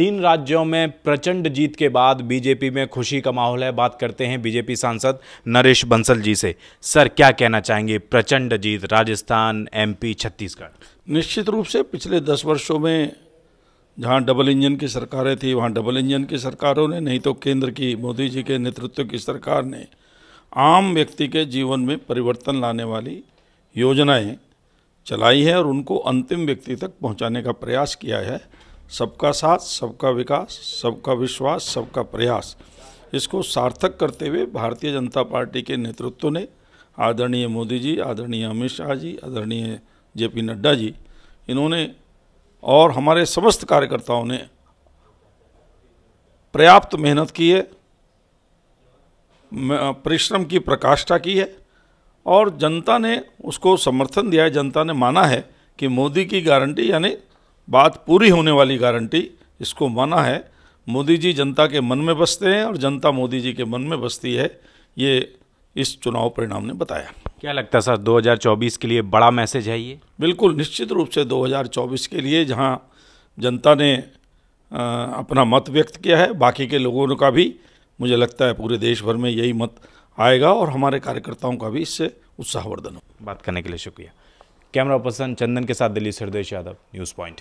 तीन राज्यों में प्रचंड जीत के बाद बीजेपी में खुशी का माहौल है बात करते हैं बीजेपी सांसद नरेश बंसल जी से सर क्या कहना चाहेंगे प्रचंड जीत राजस्थान एमपी छत्तीसगढ़ निश्चित रूप से पिछले दस वर्षों में जहाँ डबल इंजन की सरकारें थी वहाँ डबल इंजन की सरकारों ने नहीं तो केंद्र की मोदी जी के नेतृत्व की सरकार ने आम व्यक्ति के जीवन में परिवर्तन लाने वाली योजनाएं चलाई हैं और उनको अंतिम व्यक्ति तक पहुंचाने का प्रयास किया है सबका साथ सबका विकास सबका विश्वास सबका प्रयास इसको सार्थक करते हुए भारतीय जनता पार्टी के नेतृत्व ने आदरणीय मोदी जी आदरणीय अमित शाह जी आदरणीय जे पी नड्डा जी इन्होंने और हमारे समस्त कार्यकर्ताओं ने पर्याप्त मेहनत की है परिश्रम की प्रकाष्ठा की है और जनता ने उसको समर्थन दिया है जनता ने माना है कि मोदी की गारंटी यानी बात पूरी होने वाली गारंटी इसको माना है मोदी जी जनता के मन में बसते हैं और जनता मोदी जी के मन में बसती है ये इस चुनाव परिणाम ने बताया क्या लगता है सर 2024 के लिए बड़ा मैसेज है ये बिल्कुल निश्चित रूप से 2024 के लिए जहां जनता ने आ, अपना मत व्यक्त किया है बाकी के लोगों का भी मुझे लगता है पूरे देश भर में यही मत आएगा और हमारे कार्यकर्ताओं का भी इससे उत्साहवर्धन हो बात करने के लिए शुक्रिया कैमरा पर्सन चंदन के साथ दिल्ली सरदेश यादव न्यूज़ पॉइंट